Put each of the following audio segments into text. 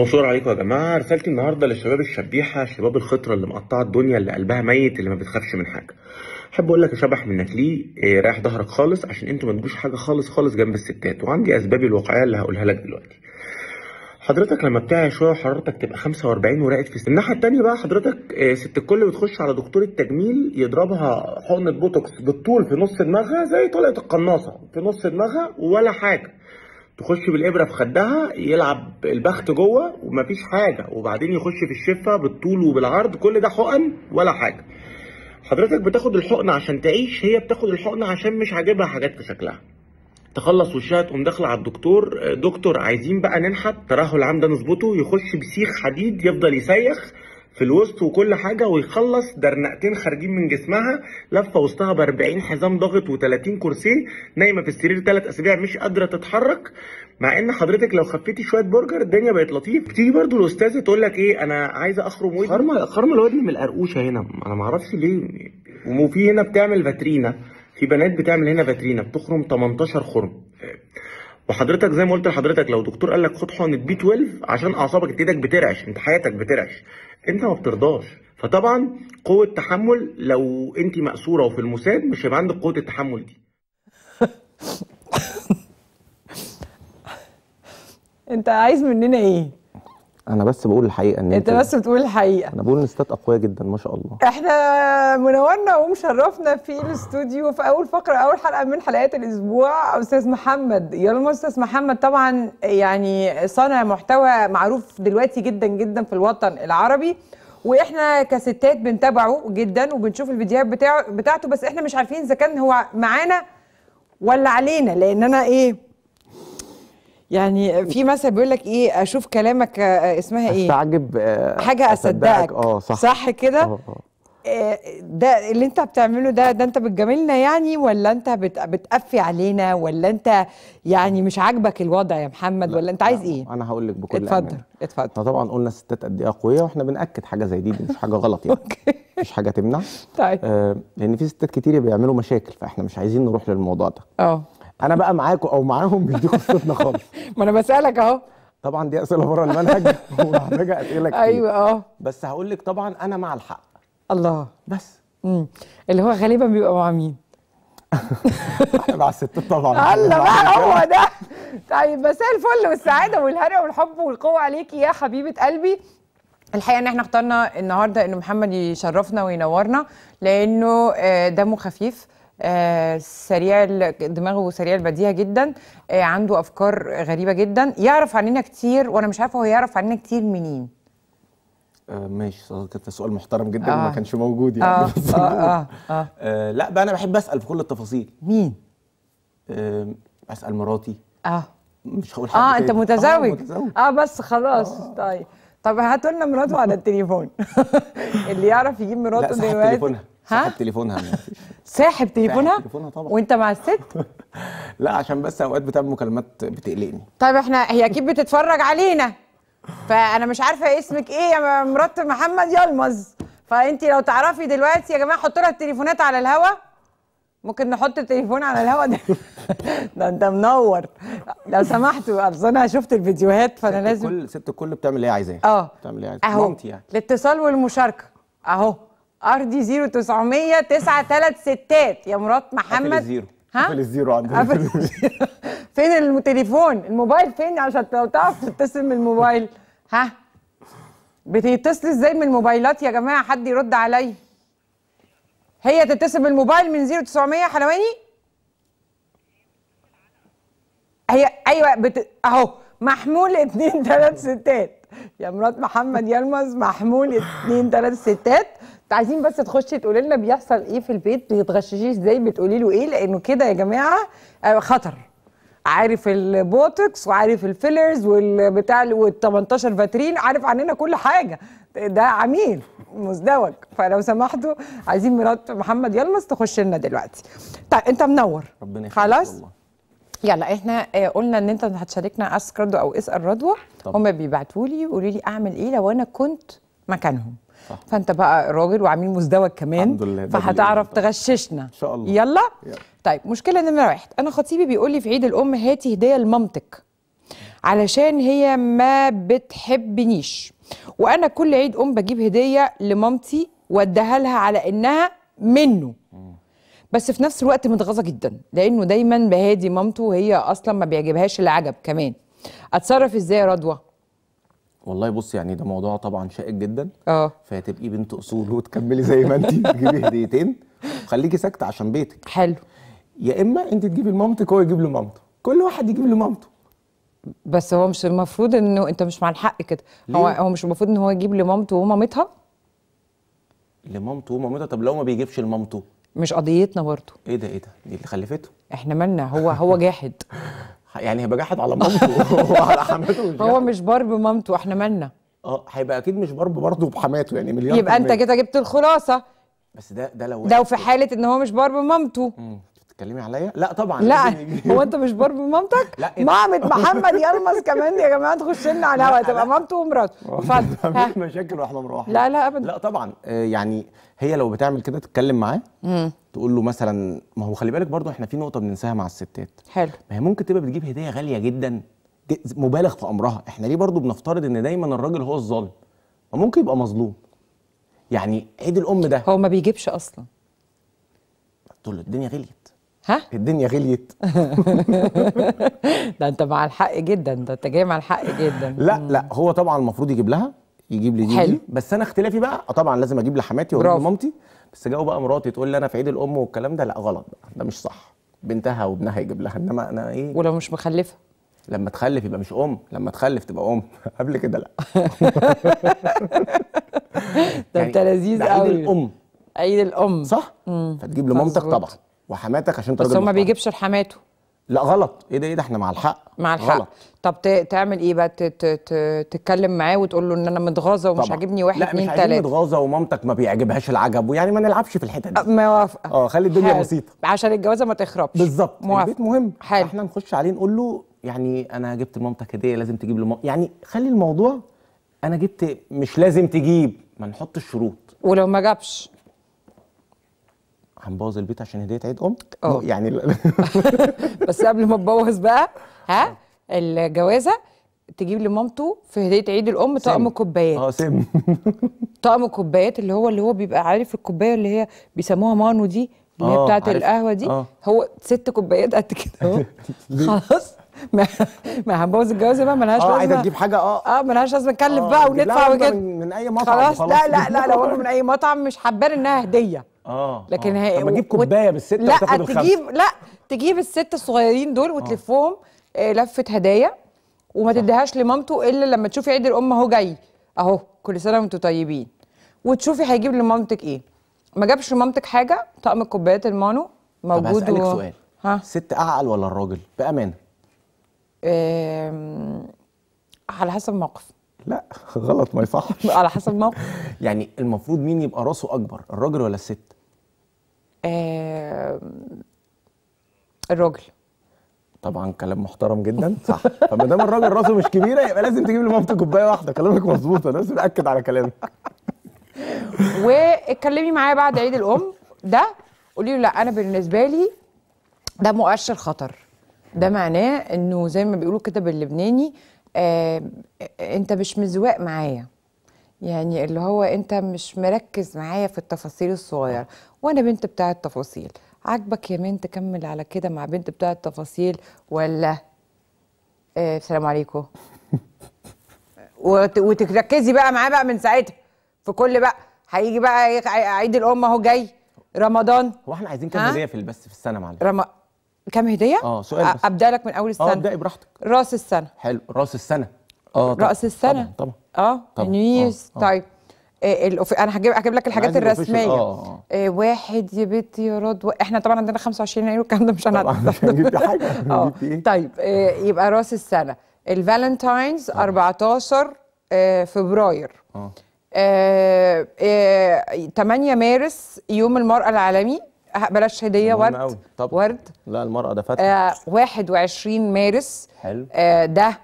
bonjour عليكم يا جماعه رسالتي النهارده للشباب الشبيحه شباب الخطره اللي مقطعه الدنيا اللي قلبها ميت اللي ما بتخافش من حاجه احب اقول لك يا شبح منك ليه آه، رايح ظهرك خالص عشان انت ما تجوش حاجه خالص خالص جنب الستات وعندي اسبابي الواقعيه اللي هقولها لك دلوقتي حضرتك لما بتاعي شويه وحرارتك تبقى 45 ورقت في الناحيه الثانيه بقى حضرتك آه، ست الكل بتخش على دكتور التجميل يضربها حقنه بوتوكس بالطول في نص دماغها زي طلقه القناصه في نص دماغها ولا حاجه تخش بالابره في خدها يلعب البخت جوه ومفيش حاجه وبعدين يخش في الشفه بالطول وبالعرض كل ده حقن ولا حاجه حضرتك بتاخد الحقنه عشان تعيش هي بتاخد الحقنه عشان مش عاجبها حاجات في شكلها تخلص وشها تقوم داخله على الدكتور دكتور عايزين بقى ننحت ترهل عام ده نظبطه يخش بسيخ حديد يفضل يسيخ في الوسط وكل حاجه ويخلص درنقتين خارجين من جسمها لفه وسطها ب 40 حزام ضغط و30 كرسي نايمه في السرير ثلاث اسابيع مش قادره تتحرك مع ان حضرتك لو خفيتي شويه برجر الدنيا بقت لطيف تيجي برضو الاستاذه تقول لك ايه انا عايزه اخرم ودني خرمه خرمه الودن من القرقوشه هنا انا ما اعرفش ليه وفي هنا بتعمل فاترينا في بنات بتعمل هنا فاترينا بتخرم 18 خرم وحضرتك زي ما قلت لحضرتك لو دكتور قال لك خد حقنه بي 12 عشان اعصابك ايدك بترعش انت حياتك بترعش انت ما بترضاش فطبعا قوه تحمل لو انت ماسوره وفي المساد مش هيبقى عندك قوه التحمل دي انت عايز مننا ايه انا بس بقول الحقيقه ان انت انت بس بتقول الحقيقه انا بقول ان استاد اقوياء جدا ما شاء الله احنا منورنا ومشرفنا في الاستوديو في اول فقره اول حلقه من حلقات الاسبوع استاذ محمد يلا استاذ محمد طبعا يعني صانع محتوى معروف دلوقتي جدا جدا في الوطن العربي واحنا كستات بنتابعه جدا وبنشوف الفيديوهات بتاعه بتاعته بس احنا مش عارفين اذا كان هو معانا ولا علينا لان انا ايه يعني في مثل بيقول لك ايه اشوف كلامك آه، اسمها ايه استعجب آه، حاجه اصدقك اه صح صح كده آه، ده اللي انت بتعمله ده ده انت بتجاملنا يعني ولا انت بت بتقفي علينا ولا انت يعني مش عاجبك الوضع يا محمد ولا انت عايز ايه؟ انا هقول لك بكل اتفضل أمانة. اتفضل احنا طبعا قلنا الستات قد ايه قويه واحنا بناكد حاجه زي دي, دي مش حاجه غلط يعني مش حاجه تمنع طيب آه لان في ستات كتير بيعملوا مشاكل فاحنا مش عايزين نروح للموضوع ده اه انا بقى معاكم او معاهم مش دي قصتنا خالص ما انا بسالك اهو طبعا دي اسئله بره المنهج ومحتاجه اسئله كتير ايوه اه بس هقول لك طبعا انا مع الحق الله بس امم اللي هو غالبا بيبقى مع مين مع الستات طبعا الله بقى هو ده طيب مساء الفل والسعاده والهنا والحب والقوه عليكي يا حبيبه قلبي الحقيقه ان احنا اخترنا النهارده انه محمد يشرفنا وينورنا لانه آه، دمه خفيف آه، سريع دماغه سريع البديهه جدا آه، عنده افكار غريبه جدا يعرف عننا كتير وانا مش عارفه هو يعرف عننا كتير منين آه ماشي كان سؤال محترم جدا آه. ما كانش موجود يعني آه. آه. آه. آه. آه. لا بقى انا بحب اسال في كل التفاصيل مين آه اسال مراتي اه مش هقول حاجه اه انت آه، متزوج. آه متزوج اه بس خلاص آه. طيب طب هاتوا لنا مراته على التليفون اللي يعرف يجيب مراته دلوقتي سحب تليفونها سحب تليفونها ساحب تليفونها تليفونها طبعا وانت مع الست لا عشان بس اوقات بتعمل مكالمات بتقلقني طيب احنا هي اكيد بتتفرج علينا فانا مش عارفه اسمك ايه يا مرات محمد يلمز فانت لو تعرفي دلوقتي يا جماعه حطوا لها التليفونات على الهوا ممكن نحط التليفون على الهوا ده ده انت منور لو سمحتوا انا شفت الفيديوهات فانا لازم كل ست الكل بتعمل ايه عايزاه اه بتعمل ايه عايزاه اهو يعني. الاتصال والمشاركه اهو ار دي 0900 9 3 ستات يا مرات محمد قفل الزيرو ها قفل الزيرو عندنا فين التليفون الموبايل فين عشان لو تعرف تتصل من الموبايل ها بتتصل ازاي من الموبايلات يا جماعه حد يرد عليا هي تتصل الموبايل من 0900 حلواني هي ايوه بت... اهو محمول 2 3 ستات يا مرات محمد يلمز محمول اتنين تلات ستات عايزين بس تخشي تقولي لنا بيحصل ايه في البيت بيتغششي ازاي بتقولي له ايه لانه كده يا جماعه آه، خطر عارف البوتوكس وعارف الفيلرز والبتاع وال 18 فاترين عارف عننا كل حاجه ده عميل مزدوج فلو سمحتوا عايزين مرات محمد يلمز تخش لنا دلوقتي طيب انت منور ربنا خلاص الله. يلا احنا آه، قلنا ان انت هتشاركنا اسك ردو او اسال ردو هم بيبعتوا لي يقولوا لي اعمل ايه لو انا كنت مكانهم صح. فانت بقى راجل وعميل مزدوج كمان الحمد لله فهتعرف تغششنا ان شاء الله يلا, يلا. طيب مشكله نمره واحد انا خطيبي بيقول لي في عيد الام هاتي هديه لمامتك علشان هي ما بتحبنيش وانا كل عيد ام بجيب هديه لمامتي واديها لها على انها منه بس في نفس الوقت متغاظه جدا لانه دايما بهادي مامته وهي اصلا ما بيعجبهاش العجب كمان اتصرف ازاي يا رضوى والله بص يعني ده موضوع طبعا شائك جدا اه فهتبقي بنت اصول وتكملي زي ما انت تجيبي هديتين وخليكي ساكته عشان بيتك حلو يا اما انت تجيبي لمامتك هو يجيب له مامته كل واحد يجيب له مامته بس هو مش المفروض انه انت مش مع الحق كده هو هو مش المفروض ان هو يجيب لمامته ومامتها لمامته ومامتها طب لو ما بيجيبش لمامته مش قضيتنا برضه ايه ده ايه ده دي اللي خلفته احنا مالنا هو هو جاحد يعني هيبقى جاحد على مامته وعلى حماته مش هو مش بار بمامته احنا مالنا اه هيبقى اكيد مش بار برضه بحماته يعني مليار يبقى انت كده جبت الخلاصه بس ده ده لو ده في حاله ان هو مش بار بمامته بتتكلمي عليا؟ لا طبعا لا يعني هو انت مش بار بمامتك؟ لا إيه مامة محمد يلمس كمان يا جماعه تخش لنا على الهوا تبقى مامته ومراته اتفضل مفيش مشاكل واحنا مروحين لا لا ابدا لا طبعا آه، يعني هي لو بتعمل كده تتكلم معاه تقول له مثلا ما هو خلي بالك برضو احنا في نقطه بننساها مع الستات حلو ما هي ممكن تبقى بتجيب هديه غاليه جدا مبالغ في امرها احنا ليه برضو بنفترض ان دايما الراجل هو الظالم فممكن يبقى مظلوم يعني عيد الام ده هو ما بيجيبش اصلا تقول له الدنيا غليت ها الدنيا غليت ده انت مع الحق جدا ده انت جاي مع الحق جدا لا لا هو طبعا المفروض يجيب لها يجيب لي دي, حلو. دي بس انا اختلافي بقى آه طبعا لازم اجيب لحماتي واجيب لمامتي بس جاوب بقى مراتي تقول لي انا في عيد الام والكلام ده لا غلط بقى ده مش صح بنتها وابنها يجيب لها انما انا ايه ولو مش مخلفه لما تخلف يبقى مش ام لما تخلف تبقى ام قبل كده لا ده انت يعني لذيذ قوي عيد الام عيد الام صح فتجيب لمامتك طبعا وحماتك عشان بس هو ما بيجيبش لحماته لا غلط ايه ده ايه ده احنا مع الحق مع الحق غلط. طب تعمل ايه بقى تتكلم معاه وتقول له ان انا متغاظه ومش عاجبني واحد اتنين تلاته لا مش متغاظه ومامتك ما بيعجبهاش العجب ويعني ما نلعبش في الحته دي أه، موافقه اه خلي الدنيا حل. بسيطه عشان الجوازه ما تخربش بالظبط البيت مهم حل. احنا نخش عليه نقول له يعني انا جبت لمامتك هديه لازم تجيب له يعني خلي الموضوع انا جبت مش لازم تجيب ما نحط الشروط ولو ما جابش هنبوظ البيت عشان هديه عيد ام اه يعني بس قبل ما تبوظ بقى ها اه. الجوازه تجيب لمامته في هديه عيد الام طقم كوبايات اه سم طقم كوبايات اللي هو اللي هو بيبقى عارف الكوبايه اللي هي بيسموها مانو دي اللي هي اه، بتاعت القهوه دي أوه. هو ست كوبايات قد كده اهو خلاص ما ما هنبوظ الجوازه بقى ملهاش لازمه اه عايزه تجيب حاجه اه اه ملهاش لازمه نكلف اه، بقى وندفع وكده من, من اي مطعم خلاص لا لا لا لو من اي مطعم مش حبان انها هديه اه لكن آه. هي طب ما تجيب كوبايه بالسته لا تجيب لا تجيب الست الصغيرين دول آه. وتلفهم آه. لفه هدايا وما تديهاش لمامته الا لما تشوفي عيد الام اهو جاي اهو كل سنه وانتم طيبين وتشوفي هيجيب لمامتك ايه ما جابش لمامتك حاجه طقم الكوبايات المانو موجود طب هسألك و... سؤال ها الست اعقل ولا الراجل بامانه إيه... على حسب الموقف لا غلط ما يصحش على حسب موقف يعني المفروض مين يبقى راسه اكبر الراجل ولا الست آه... الراجل طبعا كلام محترم جدا صح فما دام الراجل راسه مش كبيره يبقى لازم تجيب لمامته كوبايه واحده كلامك مظبوط انا لازم اكد على كلامك واتكلمي معايا بعد عيد الام ده قولي له لا انا بالنسبه لي ده مؤشر خطر ده معناه انه زي ما بيقولوا كده باللبناني آه انت مش مزواق معايا يعني اللي هو انت مش مركز معايا في التفاصيل الصغيره وانا بنت بتاع التفاصيل عاجبك يا مين تكمل على كده مع بنت بتاع التفاصيل ولا آه السلام عليكم وتركزي بقى معاه بقى من ساعتها في كل بقى هيجي بقى عيد الام اهو جاي رمضان هو احنا عايزين كام في البث في السنه معلش رمضان كام هديه؟ اه سؤال بس. ابدا لك من اول آه، السنه اه ابدأي براحتك راس السنه حلو راس السنه اه راس السنه طبعا آه، طبعا اه نيوز آه. طيب انا هجيب هجيب لك الحاجات الرسميه آه. آه واحد يا بنت يا و... احنا طبعا عندنا 25 يناير والكلام ده مش هنعرف جبت حاجه اه إيه؟ طيب آه يبقى راس السنه الفالنتاينز 14 آه فبراير اه 8 مارس يوم المراه العالمي أه، بلاش هديه ورد طب. ورد لا المراه ده فاتحه آه 21 مارس حلو آه ده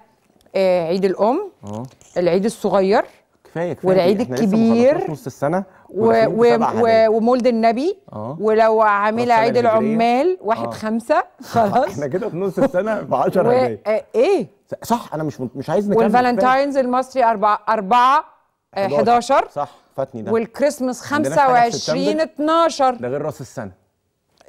آه عيد الام أوه. العيد الصغير كفايه كفايه والعيد الكبير نص السنه و... و... و... ومولد النبي أوه. ولو عامله عيد العمال واحد أوه. خمسة خلاص احنا كده في نص السنه ب 10 آه، ايه صح انا مش مش عايز نكمل والفالنتاينز المصري 4 4 11 صح فاتني ده والكريسماس 25 12 ده غير راس السنه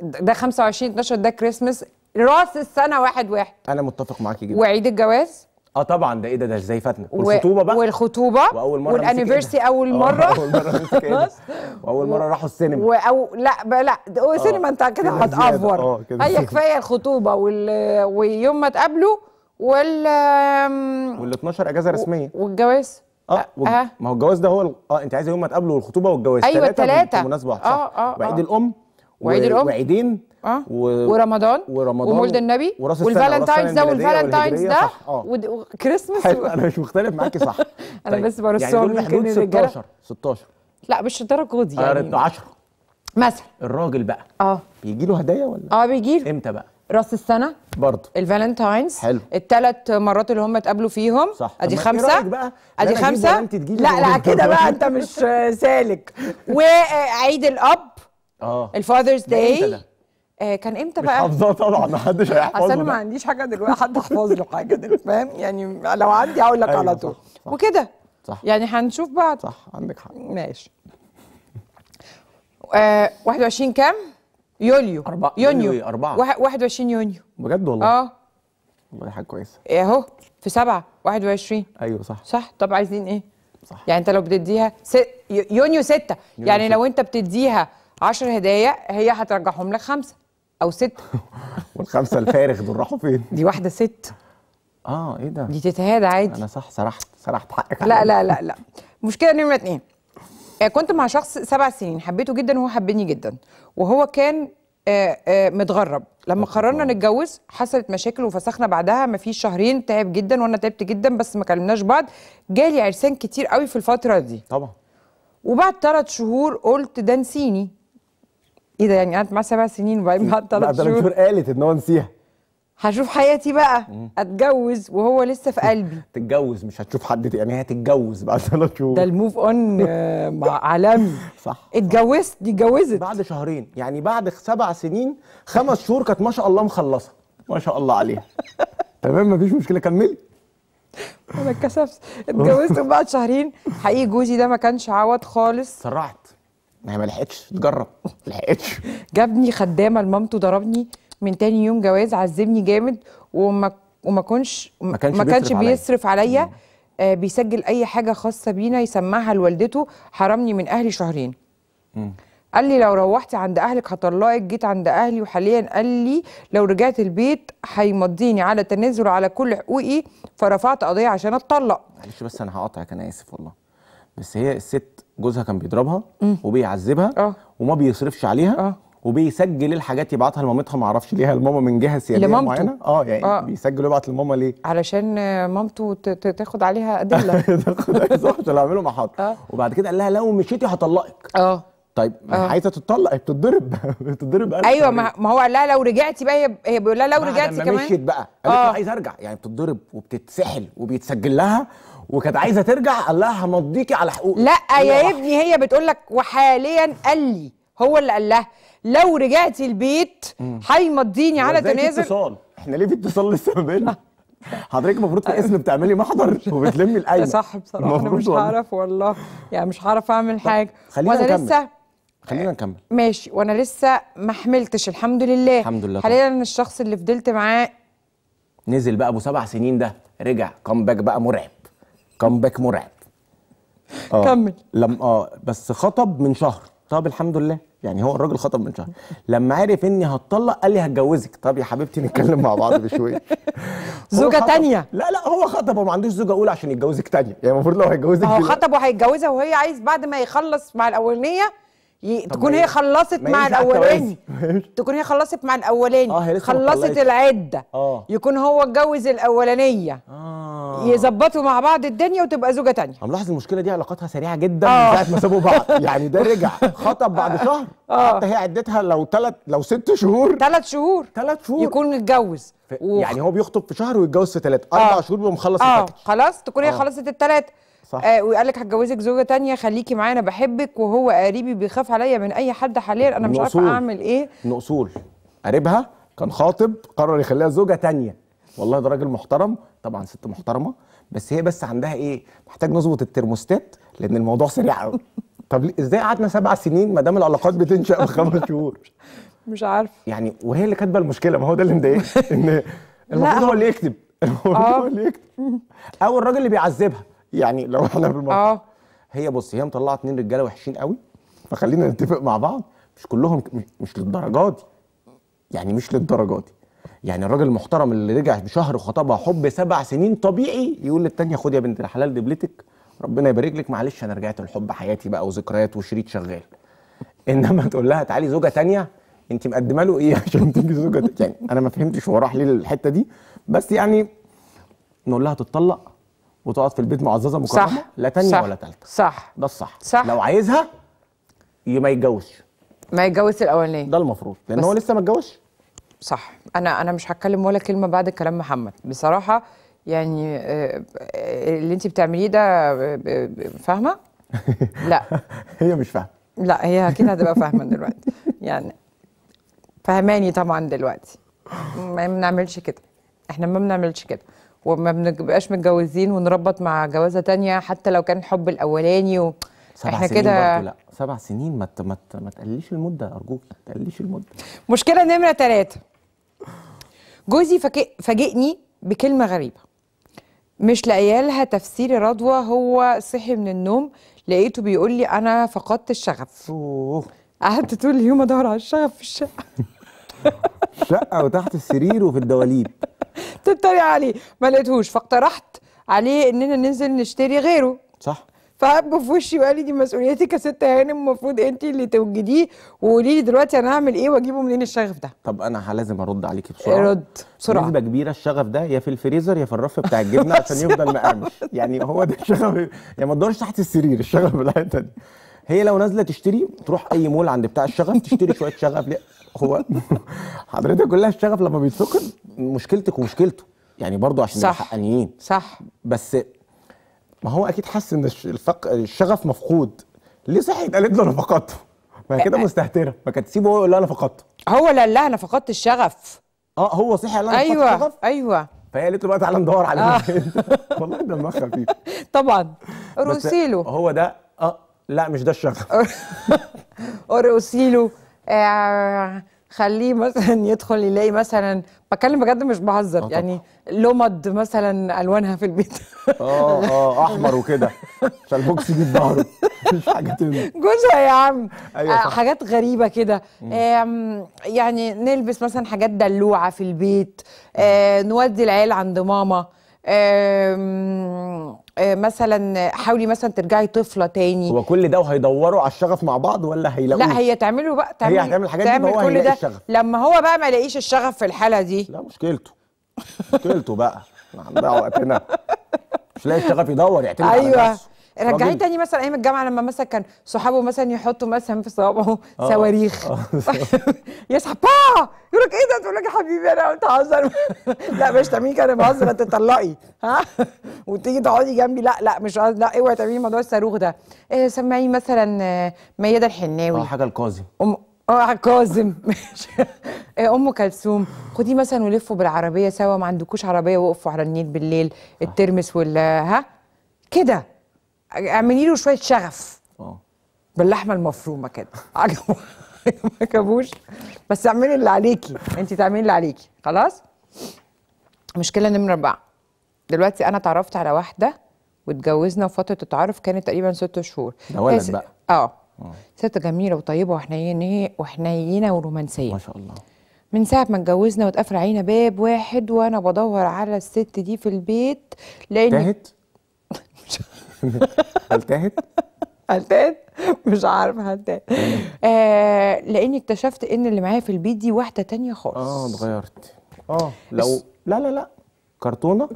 ده 25 12 ده كريسماس راس السنه واحد واحد انا متفق معاكي جدا وعيد الجواز اه طبعا ده ايه ده ده ازاي فاتنا والخطوبه بقى والخطوبه واول مره إيه والانيفرسي اول آه، مره اول مره إيه واول مره راحوا السينما وأو لا بقى لا آه، سينما انت كده هتقفور آه، هي كفايه الخطوبه وال... ويوم ما تقابلوا وال وال 12 اجازه رسميه والجواز اه, ما هو الجواز ده هو اه انت عايزه يوم ما تقابلوا الخطوبه والجواز ايوه الثلاثه مناسبه اه اه وعيد الام وعيد الام وعيدين اه و... ورمضان ورمضان ومولد النبي والفالنتاينز ده والفالنتاينز ده آه. وكريسماس و... انا مش مختلف معاكي صح طيب. انا بس برسهم يعني 16 16 لا مش الدرجه دي آه، يعني 10 مثلا الراجل بقى اه بيجي له هدايا ولا اه بيجي له امتى بقى راس السنه برضه الفالنتاينز حلو الثلاث مرات اللي هم اتقابلوا فيهم صح ادي خمسه إيه بقى ادي خمسه لا لا كده بقى انت مش سالك وعيد الاب اه الفاذرز داي آه، كان امتى بقى؟ حافظاه طبعا ما حدش هيحفظها اصل انا ما عنديش حاجه دلوقتي حد حفظ له حاجه دلوقتي فاهم يعني لو عندي هقول لك أيوة، على طول وكده صح يعني هنشوف بعض صح عندك حق ماشي آه 21 كام؟ يوليو أربعة يونيو أربعة 21 يونيو بجد والله؟ اه والله حاجة كويسة اهو في 7 21 ايوه صح صح طب عايزين ايه؟ صح يعني انت لو بتديها س... يونيو 6 يعني لو انت بتديها 10 هدايا هي هترجعهم لك خمسه او سته والخمسه الفارغ دول راحوا فين؟ دي واحده ست اه ايه ده؟ دي تتهاد عادي انا صح سرحت سرحت حقك لا لا لا لا مشكله نمره اتنين آه، كنت مع شخص سبع سنين حبيته جدا وهو حبني جدا وهو كان آآ آه، آآ آه، متغرب لما قررنا نتجوز حصلت مشاكل وفسخنا بعدها ما فيش شهرين تعب جدا وانا تعبت جدا بس ما كلمناش بعض جالي عرسان كتير قوي في الفتره دي طبعا وبعد ثلاث شهور قلت ده نسيني ايه ده يعني قعدت معاه سبع سنين وبعدين بعد ثلاث شهور دكتور قالت ان هو نسيها هشوف حياتي بقى اتجوز وهو لسه في قلبي تتجوز مش هتشوف حد يعني هتتجوز بعد ثلاث شهور ده الموف اون آه، عالمي صح اتجوزت دي اتجوزت بعد شهرين يعني بعد سبع سنين خمس شهور كانت ما شاء الله مخلصه ما شاء الله عليها تمام مفيش مشكله كملي انا اتكسفت اتجوزت بعد شهرين حقيقي جوزي ده ما كانش عوض خالص سرعت ما هي ما لحقتش تجرب ما لحقتش جابني خدامه لمامته ضربني من تاني يوم جواز عذبني جامد وما وما كنش ما كانش, ما كانش بيصرف عليا آه بيسجل اي حاجه خاصه بينا يسمعها لوالدته حرمني من اهلي شهرين مم. قال لي لو روحتي عند اهلك هطلقك جيت عند اهلي وحاليا قال لي لو رجعت البيت هيمضيني على تنازل على كل حقوقي فرفعت قضيه عشان اتطلق معلش بس انا هقاطعك انا اسف والله بس هي الست جوزها كان بيضربها وبيعذبها اه. وما بيصرفش عليها اه. وبيسجل الحاجات يبعتها لمامتها ما اعرفش ليها الماما من جهه سياديه معينه اه يعني آه. بيسجل ويبعت لماما ليه علشان مامته تاخد عليها ادله تاخد عشان تعمله محاضر آه. وبعد كده قال لها لو مشيتي هطلقك اه طيب آه. عايزه تتطلق بتتضرب بتتضرب ايوه طيب. ما هو قال لها لو رجعتي بقى هي هي بيقول لها لو رجعتي كمان مشيت بقى قالت آه. عايز ارجع يعني بتتضرب وبتتسحل وبيتسجل لها وكانت عايزه ترجع قال لها همضيكي على حقوقك لا يا ابني هي بتقول لك وحاليا قال لي هو اللي قال لها لو رجعتي البيت هيمضيني على تنازل اتصال احنا ليه في اتصال لسه ما بيننا حضرتك المفروض في اسم بتعملي محضر وبتلمي القايمه صح بصراحه انا مش هعرف والله يعني مش هعرف اعمل حاجه خلينا نكمل لسه خلينا نكمل ماشي وانا لسه ما حملتش الحمد لله الحمد لله حاليا الشخص اللي فضلت معاه نزل بقى ابو سبع سنين ده رجع باك بقى مرعب كامباك مرعب آه كمل لم اه بس خطب من شهر طب الحمد لله يعني هو الراجل خطب من شهر لما عرف اني هتطلق قال لي هتجوزك طب يا حبيبتي نتكلم مع بعض بشويه زوجه تانية لا لا هو خطب وما عندوش زوجه اولى عشان يتجوزك تانية يعني المفروض لو هيتجوزك هو خطب وهيتجوزها وهي عايز بعد ما يخلص مع الاولانيه ي... تكون هي إيه؟ خلصت مع إيه الاولاني تكون هي خلصت مع الاولاني آه خلصت العده آه. يكون هو اتجوز الاولانيه آه. يظبطوا مع بعض الدنيا وتبقى زوجه تانية عم ملاحظ المشكله دي علاقاتها سريعه جدا آه. من ساعه ما سابوا بعض يعني ده رجع خطب بعد شهر آه. حتى هي عدتها لو ثلاث لو ست شهور ثلاث شهور ثلاث شهور يكون اتجوز ف... يعني هو بيخطب في شهر ويتجوز في ثلاث اربع آه. شهور بيبقى مخلص آه. خلاص تكون هي آه. خلصت الثلاث صح آه وقال لك هتجوزك زوجه تانية خليكي معايا انا بحبك وهو قريبي بيخاف عليا من اي حد حاليا انا مش عارفه اعمل ايه نقصول اصول قريبها كان خاطب قرر يخليها زوجه تانية والله ده راجل محترم طبعا ست محترمه بس هي بس عندها ايه محتاج نظبط الترموستات لان الموضوع سريع قوي طب ازاي قعدنا سبع سنين ما دام العلاقات بتنشا في خمس شهور مش عارف يعني وهي اللي كاتبه المشكله ما هو ده اللي مضايقني ان المفروض هو اللي يكتب المفروض آه. هو اللي يكتب او الراجل اللي بيعذبها يعني لو احنا بالمنطق اه هي بص هي مطلعه اتنين رجاله وحشين قوي فخلينا نتفق مع بعض مش كلهم مش للدرجه دي يعني مش للدرجه دي يعني الراجل المحترم اللي رجع بشهر وخطبها حب سبع سنين طبيعي يقول للتانيه خد يا بنت الحلال دبلتك ربنا يبارك لك معلش انا رجعت الحب حياتي بقى وذكريات وشريط شغال انما تقول لها تعالي زوجه تانيه انت مقدمه له ايه عشان تيجي زوجه يعني انا ما فهمتش هو راح ليه للحته دي بس يعني نقول لها تتطلق وتقعد في البيت معززه مكرمه صح لا تانية صح ولا ثالثه صح ده الصح صح لو عايزها ما يتجوزش ما يتجوزش الاولانيه ده المفروض لان هو لسه ما اتجوزش صح انا انا مش هتكلم ولا كلمه بعد كلام محمد بصراحه يعني آه، آه، اللي انت بتعمليه ده آه، فاهمه لا هي مش فاهمه لا هي اكيد هتبقى فاهمه دلوقتي يعني فهماني طبعا دلوقتي ما بنعملش كده احنا ما بنعملش كده وما بنبقاش متجوزين ونربط مع جوازه تانية حتى لو كان الحب الاولاني و... سبع احنا كده لا سبع سنين ما مت... ما مت... ما تقليش المده ارجوك ما تقليش المده مشكله نمره ثلاثه جوزي فك... فاجئني بكلمه غريبه مش لاقيه لها تفسير رضوى هو صحي من النوم لقيته بيقول لي انا فقدت الشغف قعدت طول اليوم ادور على الشغف في الشقه الشقه وتحت السرير وفي الدواليب تتريق عليه ما لقيتهوش فاقترحت عليه اننا ننزل نشتري غيره صح فهب في وشي وقال لي دي مسؤوليتك يا ست هانم المفروض انت اللي توجديه وقولي لي دلوقتي انا هعمل ايه واجيبه منين الشغف ده طب انا لازم ارد عليكي بسرعه رد بسرعه نسبه كبيره الشغف ده يا في الفريزر يا في الرف بتاع الجبنه عشان يفضل مقرمش يعني هو ده الشغف يعني ما تدورش تحت السرير الشغف الحته دي هي لو نازله تشتري تروح اي مول عند بتاع الشغف تشتري شويه شغف لا هو حضرتك كلها الشغف لما بيتسكن مشكلتك ومشكلته يعني برضه عشان صح حقانيين صح بس ما هو اكيد حس ان الفق... الشغف مفقود ليه صحي اتقالت له انا فقدته ما كده مستهتره ما كانت تسيبه هو يقول لها انا فقدته هو لا لا انا فقدت الشغف اه هو صحي قال انا أيوة فقدت الشغف ايوه فهي قالت له بقى تعالى ندور على آه. والله ده دماغ خفيف طبعا روسيلو هو ده اه لا مش ده الشغف روسيلو آه خليه مثلا يدخل يلاقي مثلا بتكلم بجد مش بهزر آه، يعني لمض مثلا الوانها في البيت اه اه احمر وكده عشان البوكس دي ظهره مش حاجه تانية جوزها يا عم أيوة آه، حاجات غريبه كده يعني نلبس مثلا حاجات دلوعه في البيت آه، نودي العيال عند ماما آه، مثلا حاولي مثلا ترجعي طفله تاني هو كل ده وهيدوروا على الشغف مع بعض ولا هيلاقوه لا هي تعمله بقى تعمل هي هتعمل الحاجات دي هو كل ده الشغف. لما هو بقى ما يلاقيش الشغف في الحاله دي لا مشكلته مشكلته بقى هنضيع وقتنا مش لاقي الشغف يدور يعتمد أيوة. على نفسه رجعيه تاني مثلا ايام الجامعه لما مثلا كان صحابه مثلا يحطوا مثلا في صوابعه آه. صواريخ آه. يسحب با آه! يقول لك ايه ده تقول لك يا حبيبي انا قلت هزر لا مش تعملي كده بهزر تطلقي ها وتيجي تقعدي جنبي لا لا مش لا اوعي تعملي موضوع الصاروخ ده إيه سمعي مثلا ميادة الحناوي اه حاجه القاضي ام اه كاظم ماشي ام كلثوم خدي مثلا ولفوا بالعربيه سوا ما عندكوش عربيه وقفوا على النيل بالليل الترمس ولا ها كده اعملي له شويه شغف اه باللحمه المفرومه كده عجبه ما جابوش بس اعملي اللي عليكي انت تعملي اللي عليكي خلاص مشكله نمره اربعه دلوقتي انا اتعرفت على واحده واتجوزنا وفتره التعارف كانت تقريبا ست شهور ده ولد بقى آه. اه ست جميله وطيبه وحنينه وحنينه ورومانسيه ما شاء الله من ساعه ما اتجوزنا واتقفل علينا باب واحد وانا بدور على الست دي في البيت لان تاهت التهت هلتان مش عارف هلتان آه لاني اكتشفت ان اللي معايا في البيت دي واحده تانية خالص اه اتغيرت اه لو بس... لا لا لا كرتونه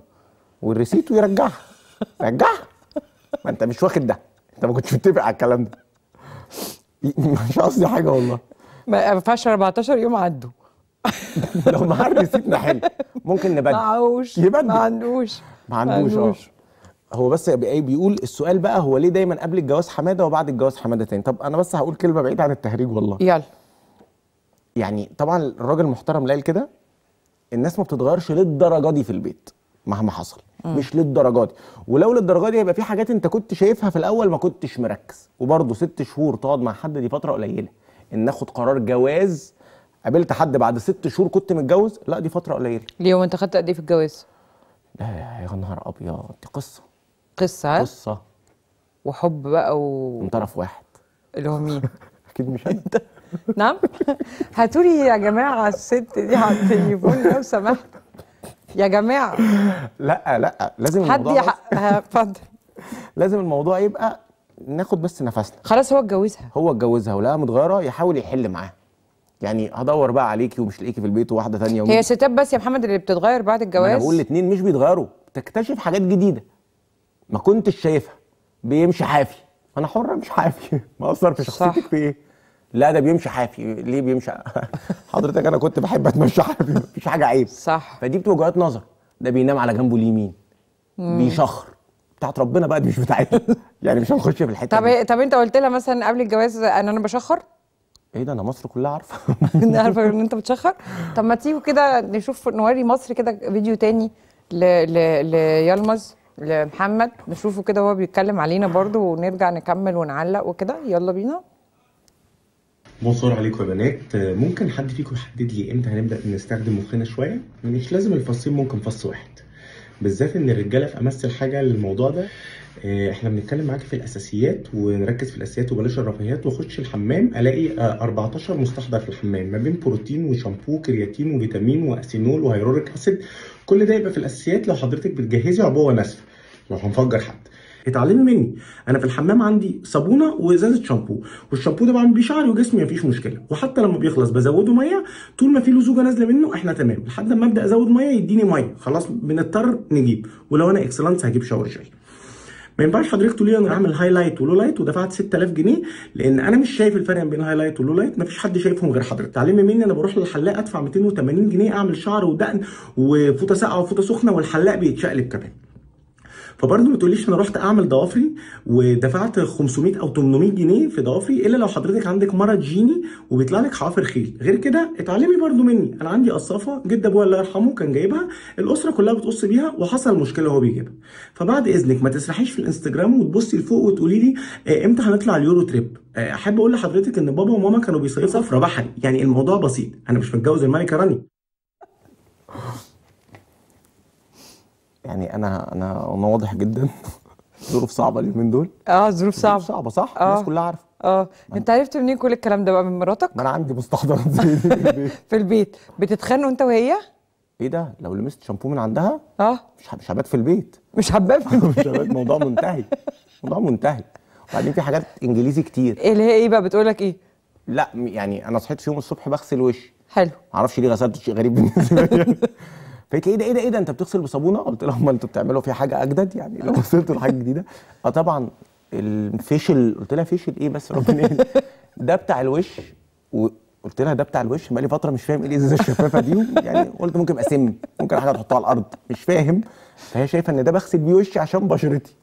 والريسيت ويرجعها رجعها ما انت مش واخد ده انت ما كنتش متفق على الكلام ده مش قصدي حاجه والله ما ينفعش 14 يوم عدوا لو معاه الريسيت حلو ممكن نبدل معهوش يبدل ما عندوش ما عندوش اه هو بس إيه، بيقول السؤال بقى هو ليه دايما قبل الجواز حماده وبعد الجواز حماده تاني طب انا بس هقول كلمه بعيد عن التهريج والله يلا يعني طبعا الراجل المحترم ليل كده الناس ما بتتغيرش للدرجه دي في البيت مهما حصل م. مش للدرجه دي ولو للدرجه دي هيبقى في حاجات انت كنت شايفها في الاول ما كنتش مركز وبرده ست شهور تقعد مع حد دي فتره قليله ان ناخد قرار جواز قابلت حد بعد ست شهور كنت متجوز لا دي فتره قليله ليه انت خدت قد ايه في الجواز لا يا نهار ابيض دي قصه قصة قصة وحب بقى و من طرف واحد اللي هو مين؟ أكيد مش أنت نعم هاتوا لي يا جماعة الست دي على التليفون لو سمحت يا جماعة لا لا لازم حد اتفضل لازم الموضوع يبقى ناخد بس نفسنا خلاص هو اتجوزها هو اتجوزها ولقاها متغيره يحاول يحل معاها يعني هدور بقى عليكي ومش لاقيكي في البيت وواحده ثانيه هي ستات بس يا محمد اللي بتتغير بعد الجواز انا بقول الاثنين مش بيتغيروا تكتشف حاجات جديده ما كنتش شايفها بيمشي حافي انا حر مش حافي ما اثر في شخصيتك في ايه لا ده بيمشي حافي ليه بيمشي حضرتك انا كنت بحب اتمشى حافي مفيش حاجه عيب صح فدي بتبقى وجهات نظر ده بينام على جنبه اليمين بيشخر بتاعت ربنا بقى دي مش بتاعتنا يعني مش هنخش في الحته طب دي. طب انت قلت لها مثلا قبل الجواز ان انا بشخر ايه ده انا مصر كلها عارفه عارفه ان انت بتشخر طب ما تيجوا كده نشوف نوري مصر كده فيديو تاني ليلمز لمحمد نشوفه كده وهو بيتكلم علينا برضو ونرجع نكمل ونعلق وكده يلا بينا بصوا عليكم يا بنات ممكن حد فيكم يحدد لي امتى هنبدا نستخدم مخنا شويه مش لازم الفصين ممكن فص واحد بالذات ان الرجاله في امس الحاجه للموضوع ده آه، احنا بنتكلم معاكي في الاساسيات ونركز في الاساسيات وبلاش الرفاهيات واخش الحمام الاقي 14 آه، مستحضر في الحمام ما بين بروتين وشامبو وكرياتين وفيتامين واسينول وهيروريك اسيد كل ده يبقى في الاساسيات لو حضرتك بتجهزي عبوه ناسفه لو هنفجر حد اتعلمي مني انا في الحمام عندي صابونه وازازه شامبو والشامبو ده بعمل بيه شعري وجسمي مفيش مشكله وحتى لما بيخلص بزوده ميه طول ما في لزوجه نازله منه احنا تمام لحد ما ابدا ازود ميه يديني ميه خلاص بنضطر نجيب ولو انا اكسلانس هجيب شاور شاي ما ينفعش حضرتك تقول لي انا هعمل هايلايت ولو لايت ودفعت 6000 جنيه لان انا مش شايف الفرق بين هايلايت ولو لايت مفيش حد شايفهم غير حضرتك تعلمي مني انا بروح للحلاق ادفع 280 جنيه اعمل شعر ودقن وفوطه ساقعه وفوطه سخنه والحلاق بيتشقلب كمان فبرضه ما تقوليش انا رحت اعمل ضوافري ودفعت 500 او 800 جنيه في ضوافري الا لو حضرتك عندك مرض جيني وبيطلع لك حوافر خيل غير كده اتعلمي برضه مني انا عندي قصافه جد ابويا الله يرحمه كان جايبها الاسره كلها بتقص بيها وحصل مشكله وهو بيجيبها فبعد اذنك ما تسرحيش في الانستجرام وتبصي لفوق وتقولي لي آه، امتى هنطلع اليورو تريب آه، احب اقول لحضرتك ان بابا وماما كانوا بيصرفوا في بحري يعني الموضوع بسيط انا مش متجوز الملكه راني يعني انا انا انا واضح جدا ظروف صعبه اليومين دول اه ظروف صعبه صعبه صح آه. الناس كلها عارفه اه انت عرفت منين كل الكلام ده بقى من مراتك ما انا عندي مستحضرات زي دي في البيت بتتخانقوا انت وهي ايه ده لو لمست شامبو من عندها اه مش مش هبات في البيت مش هبات في البيت مش هبات الموضوع منتهي الموضوع منتهي وبعدين في حاجات انجليزي كتير إيه اللي هي ايه بقى بتقول لك ايه لا يعني انا صحيت في يوم الصبح بغسل وشي حلو معرفش ليه غسلت شيء غريب بالنسبه لي فقالت لي ايه ده ايه ده ايه ده انت بتغسل بصابونه قلت لها امال انتوا بتعملوا في حاجه اجدد يعني لو وصلتوا لحاجه جديده اه طبعا الفيشل قلت لها فيشل ايه بس ربنا إيه ده بتاع الوش قلت لها ده بتاع الوش بقالي فتره مش فاهم ايه الازازه الشفافه دي يعني قلت ممكن اسم ممكن حاجه تحطها على الارض مش فاهم فهي شايفه ان ده بغسل بيه وشي عشان بشرتي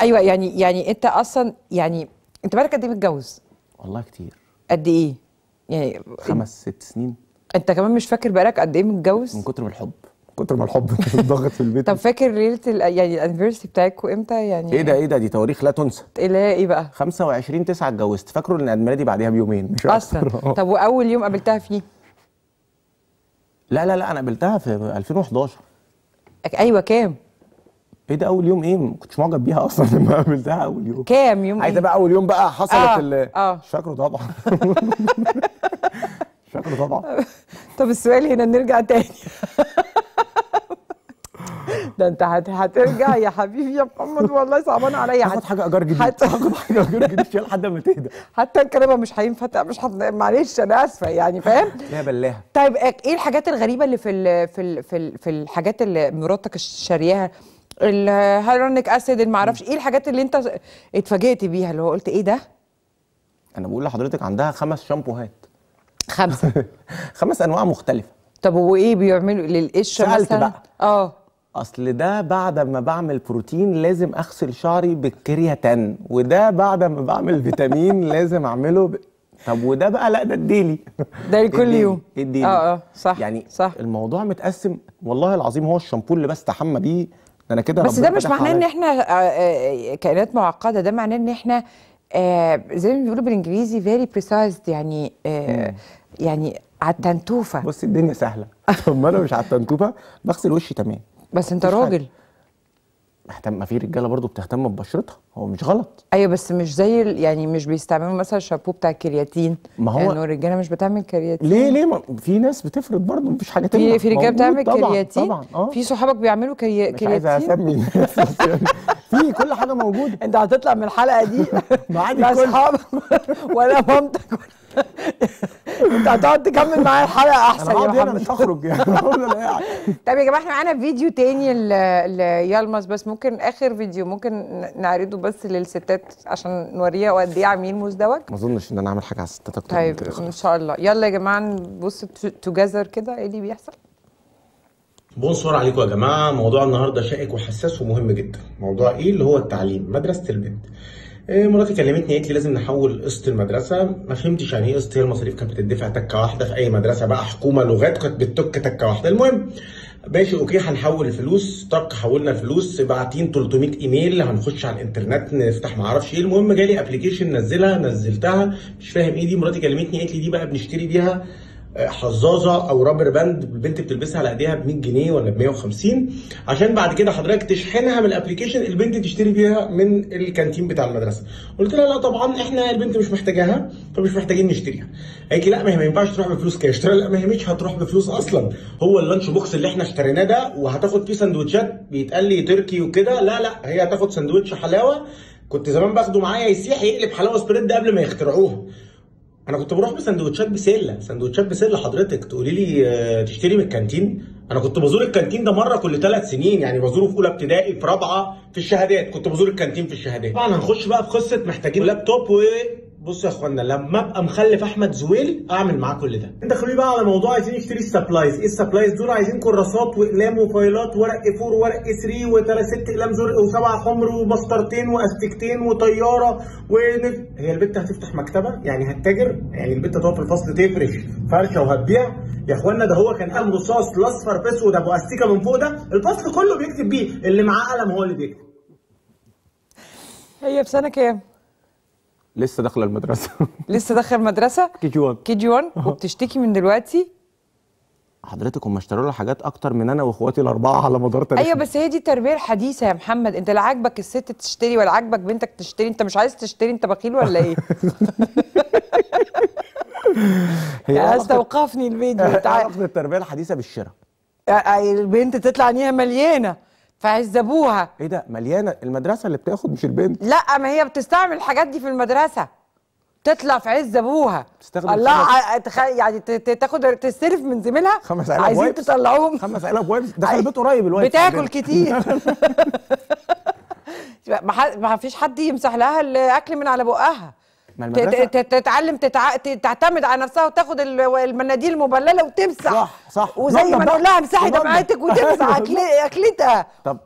ايوه يعني يعني انت اصلا يعني انت بالك قد ايه متجوز؟ والله كتير قد ايه؟ يعني خمس ست سنين انت كمان مش فاكر بقالك قد ايه متجوز؟ من كتر من الحب كتر ما الحب ضغط في البيت طب فاكر ليله يعني الانيفرستي بتاعكم امتى يعني ايه ده ايه ده دي تواريخ لا تنسى اللي هي ايه بقى 25 9 اتجوزت فاكره ان عيد ميلادي بعديها بيومين مش اصلا آه. طب واول يوم قابلتها فيه لا لا لا انا قابلتها في 2011 ايوه كام ايه ده اول يوم ايه ما كنتش معجب بيها اصلا لما قابلتها اول يوم كام يوم عايزه إيه؟ بقى اول يوم بقى حصلت آه. آه. مش فاكره طبعا شكله طبعا طب السؤال هنا نرجع تاني ده انت هت... هترجع يا حبيبي يا محمد والله صعبان عليا هات حاجه ايجار جديد هات حاجه ايجار جديد لحد ما تهدى حتى الكلمه مش هينفتح مش حط... معلش انا اسفه يعني فاهم لا بلاها طيب إيه, ايه الحاجات الغريبه اللي في ال... في ال... في, ال... في الحاجات اللي مراتك شارياها الهيرونيك اسيد ما اعرفش ايه الحاجات اللي انت اتفاجئت بيها اللي هو قلت ايه ده انا بقول لحضرتك عندها خمس شامبوهات خمسه خمس انواع مختلفه طب وايه بيعملوا للقش مثلا سألت بقى اه اصل ده بعد ما بعمل بروتين لازم اغسل شعري بالكرياتين وده بعد ما بعمل فيتامين لازم اعمله ب... طب وده بقى لا ده الديلي ده كل يوم الديلي اه اه صح يعني صح الموضوع متقسم والله العظيم هو الشامبو اللي بستحمى بيه انا كده بس ده مش معناه ان احنا آه، آه، آه، كائنات معقده ده معناه ان احنا آه زي ما بيقولوا بالانجليزي فيري بريسايزد يعني آه يعني على التنتوفه بصي الدنيا سهله طب انا مش على التنتوفه بغسل وشي تمام بس انت راجل اهتم ما في رجاله برضو بتهتم ببشرتها هو مش غلط ايوه بس مش زي يعني مش بيستعملوا مثلا الشامبو بتاع الكرياتين ما هو لانه يعني الرجاله مش بتعمل كرياتين ليه ليه ما في ناس بتفرض برضو مفيش حاجه تمنع في في رجاله بتعمل طبعًا كرياتين طبعا آه. في صحابك بيعملوا كري... مش كرياتين مش عايز اسمي الناس في كل حاجه موجوده انت هتطلع من الحلقه دي كل اصحابك ولا مامتك انت هتقعد تكمل معايا الحلقه احسن يا محمد مش هخرج يعني. طب يا جماعه احنا معانا فيديو تاني ليلمس بس ممكن اخر فيديو ممكن نعرضه بس للستات عشان نوريها قد ايه عميل مزدوج ما اظنش ان انا اعمل حاجه على الستات اكتر طيب ان شاء الله يلا يا جماعه نبص توجذر كده ايه اللي بيحصل بونسوار عليكم يا جماعه موضوع النهارده شائك وحساس ومهم جدا موضوع ايه اللي هو التعليم مدرسه البنت إيه، مراتي كلمتني قالت لي لازم نحول قسط المدرسه ما فهمتش يعني ايه قسط هي المصاريف كانت بتدفع تكه واحده في اي مدرسه بقى حكومه لغات كانت بتك تكه واحده المهم ماشي اوكي هنحول الفلوس طق حولنا الفلوس باعتين 300 ايميل هنخش على الانترنت نفتح ما اعرفش ايه المهم جالي ابلكيشن نزلها نزلتها مش فاهم ايه دي مراتي كلمتني قالت لي دي بقى بنشتري بيها حظاظه او رابر باند البنت بتلبسها على ايديها ب 100 جنيه ولا ب 150 عشان بعد كده حضرتك تشحنها من الابلكيشن البنت تشتري بيها من الكانتين بتاع المدرسه قلت لها لا طبعا احنا البنت مش محتاجاها فمش محتاجين نشتريها قالت لي لا ما هي ما ينفعش تروح بفلوس كاش لا ما هي مش هتروح بفلوس اصلا هو اللانش بوكس اللي احنا اشتريناه ده وهتاخد فيه سندوتشات بيتقال لي تركي وكده لا لا هي هتاخد سندوتش حلاوه كنت زمان باخده معايا يسيح يقلب حلاوه سبريد قبل ما يخترعوها انا كنت بروح بسندوتشات بسله سندوتشات بسله حضرتك تقولي لي آه، تشتري من الكانتين انا كنت بزور الكانتين ده مره كل ثلاث سنين يعني بزوره في اولى ابتدائي في رابعه في الشهادات كنت بزور الكانتين في الشهادات طبعا هنخش بقى في قصه محتاجين لابتوب و بصوا يا اخوانا لما ابقى مخلف احمد زويل اعمل معاه كل ده دخلوا بقى على موضوع عايزين نشتري السبلايز ايه السبلايز دول عايزين كراسات واقلام وفايلات ورق فور وورق 3 وثلاث ست اقلام زرق وسبع حمر ومسطرتين واستيكتين وطياره ونف... هي البت هتفتح مكتبه يعني هتتاجر يعني البت هتقعد في الفصل تفرش فرشه وهتبيع يا اخوانا ده هو كان قلم رصاص الاصفر في اسود ابو استيكه من فوق ده الفصل كله بيكتب بيه اللي معاه قلم هو اللي بيكتب هي في سنه كام لسه داخله المدرسه لسه داخله المدرسه كي جي 1 كي جي 1 وبتشتكي من دلوقتي حضرتك هم اشتروا لها حاجات اكتر من انا واخواتي الاربعه على مدار تاريخ ايوه بس هي دي التربيه الحديثه يا محمد انت لا عاجبك الست تشتري ولا عاجبك بنتك تشتري انت مش عايز تشتري انت بخيل ولا ايه هي استوقفني الفيديو تعال التربيه الحديثه بالشراء البنت تطلع عينيها مليانه فعذبوها ايه ده مليانه المدرسه اللي بتاخد مش البنت لا ما هي بتستعمل الحاجات دي في المدرسه تطلع في عز ابوها الله ع... يعني تاخد تستلف من زميلها خمس علب عايزين تطلعوهم خمس علب وايبس دخل البيت قريب الوايبس بتاكل كتير ما فيش حد يمسح لها الاكل من على بقها ما المدرسة تتعلم تتع... تعتمد على نفسها وتاخد المناديل المبلله وتمسح صح صح وزي ما نقول لها امسحي دمعتك وتمسح اكلتها طب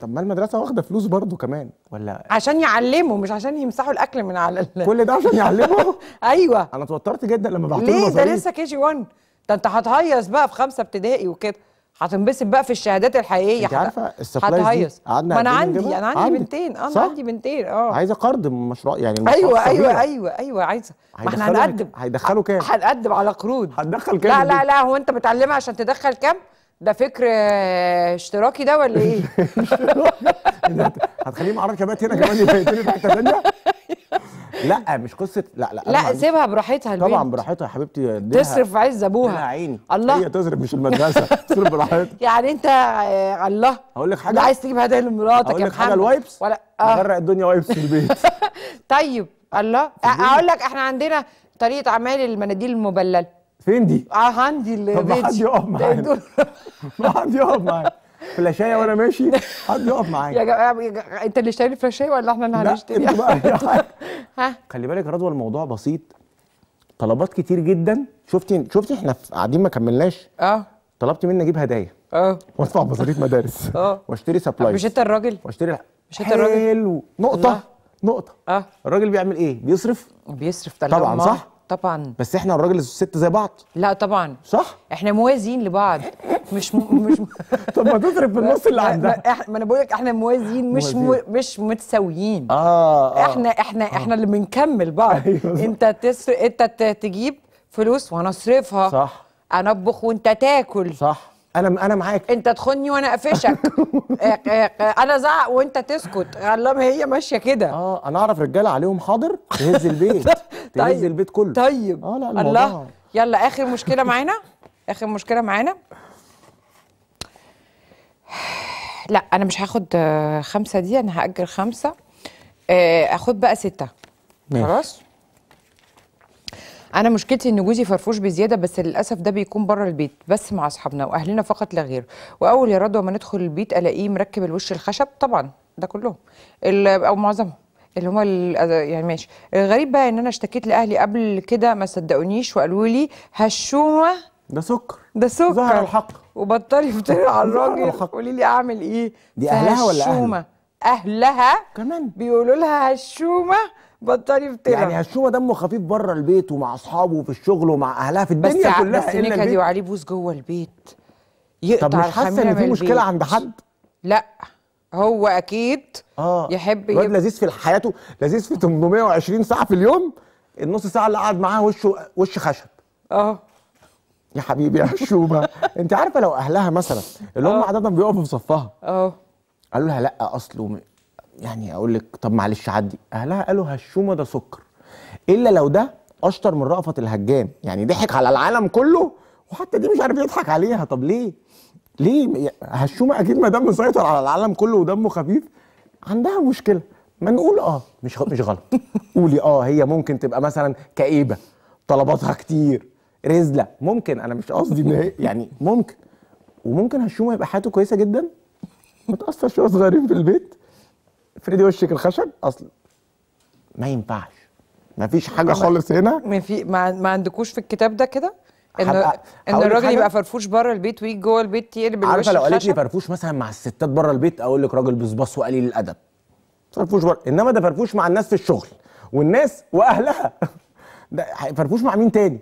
طب ما المدرسه واخده فلوس برضو كمان ولا عشان يعلموا مش عشان يمسحوا الاكل من على ال... كل ده عشان يعلموا ايوه انا توترت جدا لما بعت ليه ده لسه كي جي 1 ده انت هتهيص بقى في خمسه ابتدائي وكده هتنبسط بقى في الشهادات الحقيقيه انت عارفه السبلايز قعدنا ما انا عندي انا عندي, بنتين اه انا عندي بنتين اه عايزه قرض مشروع يعني المشروع ايوه ايوه ايوه ايوه عايزه ما احنا هنقدم هيدخلوا كام؟ هنقدم على قروض هتدخل كام؟ لا لا لا هو انت بتعلمها عشان تدخل كام؟ ده فكر آه، اشتراكي ده ولا ايه؟ هتخليه معركه بقى هنا كمان يبقى حته ثانيه لا مش قصه لا لا لا سيبها براحتها البنت طبعا براحتها يا حبيبتي تصرف في عز ابوها عيني الله هي تصرف مش المدرسه تصرف براحتها يعني انت آه، الله هقول لك حاجه عايز تجيب هدايا لمراتك يا محمد لك حاجه الوايبس ولا آه. غرق الدنيا وايبس في البيت طيب الله اقول لك احنا عندنا طريقه اعمال المناديل المبلله فين دي؟ اه عندي البيت طب ما حد يقف معانا ما حد يقف معانا فلاشايه وانا ماشي حد يقف معايا يا جماعه انت اللي اشتري الفلاشايه ولا احنا اللي هنشتري؟ ها خلي بالك يا رضوى الموضوع بسيط طلبات كتير جدا شفتي شفتي احنا قاعدين ما كملناش اه طلبت مني اجيب هدايا اه وادفع مصاريف مدارس اه واشتري سبلايز مش انت الراجل واشتري مش انت الراجل نقطه نقطه اه الراجل بيعمل ايه بيصرف بيصرف طبعا صح طبعا بس احنا الراجل والست زي بعض لا طبعا صح احنا موازيين لبعض مش م... مش م... طب ما تضرب في النص اللي عندك ما انا بقول لك احنا موازيين مش م... مش متساويين آه, اه احنا احنا آه. احنا اللي بنكمل بعض أيوة انت تصرف انت تجيب فلوس وانا اصرفها صح انا اطبخ وانت تاكل صح انا انا معاك انت تخني وانا اقفشك انا زعق وانت تسكت علام هي ماشيه كده اه انا اعرف رجاله عليهم حاضر تهز البيت تهز طيب. البيت كله طيب اه لا الموضوع الله يلا اخر مشكله معانا اخر مشكله معانا لا انا مش هاخد آه، خمسه دي انا هاجل خمسه آه، اخد بقى سته خلاص انا مشكلتي ان جوزي فرفوش بزياده بس للاسف ده بيكون بره البيت بس مع اصحابنا واهلنا فقط لا غير واول يا رضوى ما ندخل البيت الاقيه مركب الوش الخشب طبعا ده كلهم او معظمهم اللي هما يعني ماشي الغريب بقى ان انا اشتكيت لاهلي قبل كده ما صدقونيش وقالوا لي هشومه ده سكر ده سكر ظهر الحق وبطلي يفتري على الراجل قولي لي اعمل ايه دي اهلها ولا هشومه اهلها كمان بيقولوا لها هشومه بطلي يفتري يعني هشومه دمه خفيف بره البيت ومع اصحابه وفي الشغل ومع اهلها في الدنيا بس كلها بس إيه النكهه دي وعليه بوز جوه البيت يقطع طب مش حاسه ان في مشكله عند حد؟ لا هو اكيد اه يحب يبقى لذيذ في حياته لذيذ في 820 ساعه في اليوم النص ساعه اللي قعد معاها وشه وش خشب اه يا حبيبي يا حشومه انت عارفه لو اهلها مثلا اللي هم آه. عاده بيقفوا في صفها اه قالوا لها لا اصله يعني اقول لك طب معلش عدي اهلها قالوا هشومه ده سكر الا لو ده اشطر من رأفت الهجان يعني ضحك على العالم كله وحتى دي مش عارف يضحك عليها طب ليه ليه هشومه اكيد ما دام مسيطر على العالم كله ودمه خفيف عندها مشكله ما نقول اه مش مش غلط قولي اه هي ممكن تبقى مثلا كئيبه طلباتها كتير رزله ممكن انا مش قصدي ان هي يعني ممكن وممكن هشومه يبقى حياته كويسه جدا متاثر شويه صغيرين في البيت فريدي وشك الخشب اصلا ما ينفعش ما فيش حاجه خالص هنا ما في ما, ما عندكوش في الكتاب ده كده ان ان الراجل يبقى فرفوش بره البيت ويجي جوه البيت يقلب عارفه لو قالت لي فرفوش مثلا مع الستات بره البيت اقول لك راجل بصباص وقليل الادب فرفوش بره انما ده فرفوش مع الناس في الشغل والناس واهلها ده فرفوش مع مين تاني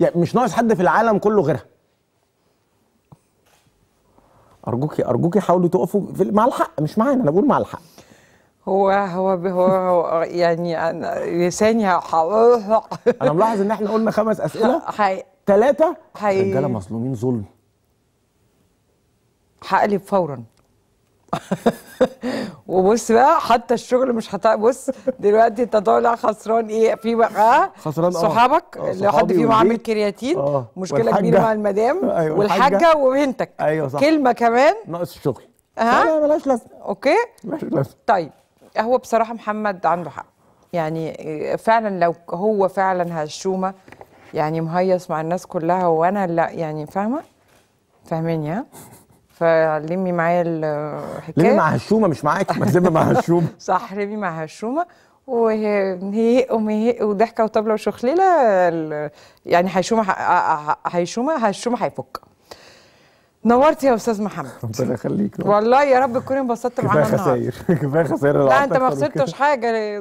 يعني مش ناقص حد في العالم كله غيرها ارجوكي ارجوكي حاولوا تقفوا مع الحق مش معانا انا بقول مع الحق هو هو هو, يعني انا لساني انا ملاحظ ان احنا قلنا خمس اسئله حقيقي ثلاثه حقيقي رجاله مظلومين ظلم هقلب فورا وبص بقى حتى الشغل مش هت بص دلوقتي انت طالع خسران ايه في بقى خسران اه. صحابك اللي اه، حد فيهم عامل كرياتين أوه. مشكله والحاجة. كبيره مع المدام أيوة والحاجه وبنتك أيوة صح. كلمه كمان ناقص الشغل ها لا لازمه اوكي ملاش لازمه طيب هو بصراحه محمد عنده حق يعني آه، فعلا لو هو فعلا هشومه يعني مهيص مع الناس كلها وانا لا يعني فاهمه فاهماني ها فلمي معايا الحكايه لمي مع هشومه مش معاك تلمي مع هشومه صح لمي مع هشومه وهيق ومهيق وضحكه وطبله وشخليله يعني هيشومه هيشومه هشومه هيفك نورت يا استاذ محمد ربنا يخليك والله يا رب تكون انبسطت معانا كفايه خساير كفايه خساير لا انت ما خسرتش حاجه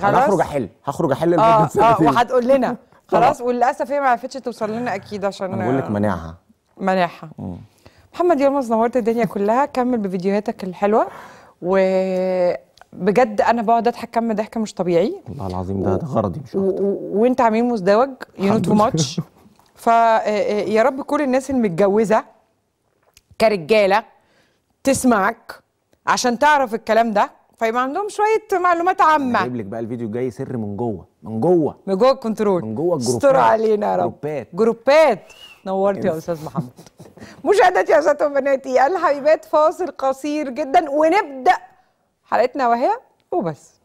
خلاص هخرج احل هخرج احل اه اه وهتقول لنا خلاص وللاسف هي ما عرفتش توصل لنا اكيد عشان انا بقول لك مانعها مانعها محمد يلمز نورت الدنيا كلها كمل بفيديوهاتك الحلوه و بجد انا بقعد اضحك كم ضحك مش طبيعي والله العظيم ده ده غرضي مش اكتر وانت عاملين مزدوج يو نو تو ماتش يا رب كل الناس المتجوزه كرجاله تسمعك عشان تعرف الكلام ده فيبقى عندهم شويه معلومات عامه اجيب لك بقى الفيديو الجاي سر من جوه من جوه من جوه الكنترول من جوه الجروبات استر علينا يا رب جروبات جروبات نورت يا استاذ محمد مشاهدتي يا استاذ وبناتي الحبيبات فاصل قصير جدا ونبدا حلقتنا وهي وبس